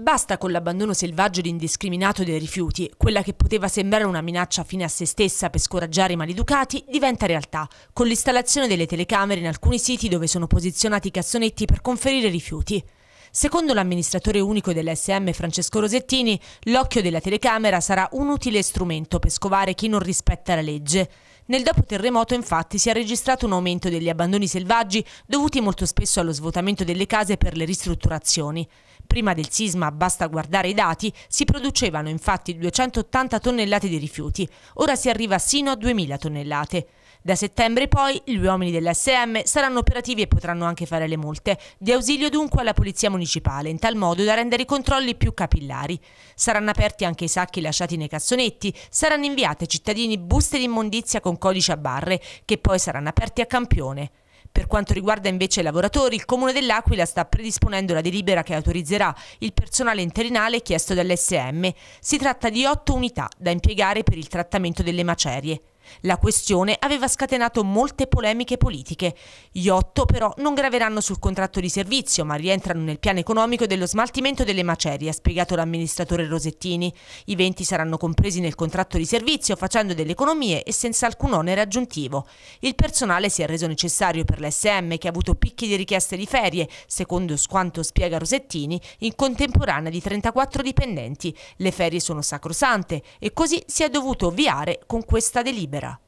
Basta con l'abbandono selvaggio ed indiscriminato dei rifiuti, quella che poteva sembrare una minaccia fine a se stessa per scoraggiare i maleducati diventa realtà, con l'installazione delle telecamere in alcuni siti dove sono posizionati i cassonetti per conferire rifiuti. Secondo l'amministratore unico dell'SM Francesco Rosettini, l'occhio della telecamera sarà un utile strumento per scovare chi non rispetta la legge. Nel dopo terremoto infatti si è registrato un aumento degli abbandoni selvaggi dovuti molto spesso allo svuotamento delle case per le ristrutturazioni. Prima del sisma, basta guardare i dati, si producevano infatti 280 tonnellate di rifiuti, ora si arriva sino a 2000 tonnellate. Da settembre poi gli uomini dell'SM saranno operativi e potranno anche fare le multe, di ausilio dunque alla Polizia Municipale, in tal modo da rendere i controlli più capillari. Saranno aperti anche i sacchi lasciati nei cassonetti, saranno inviate ai cittadini buste di immondizia con codice a barre, che poi saranno aperti a campione. Per quanto riguarda invece i lavoratori, il Comune dell'Aquila sta predisponendo la delibera che autorizzerà il personale interinale chiesto dall'SM. Si tratta di otto unità da impiegare per il trattamento delle macerie. La questione aveva scatenato molte polemiche politiche. Gli otto però non graveranno sul contratto di servizio, ma rientrano nel piano economico dello smaltimento delle macerie, ha spiegato l'amministratore Rosettini. I 20 saranno compresi nel contratto di servizio facendo delle economie e senza alcun onere aggiuntivo. Il personale si è reso necessario per l'SM che ha avuto picchi di richieste di ferie, secondo quanto spiega Rosettini, in contemporanea di 34 dipendenti. Le ferie sono sacrosante e così si è dovuto ovviare con questa delibera. vera.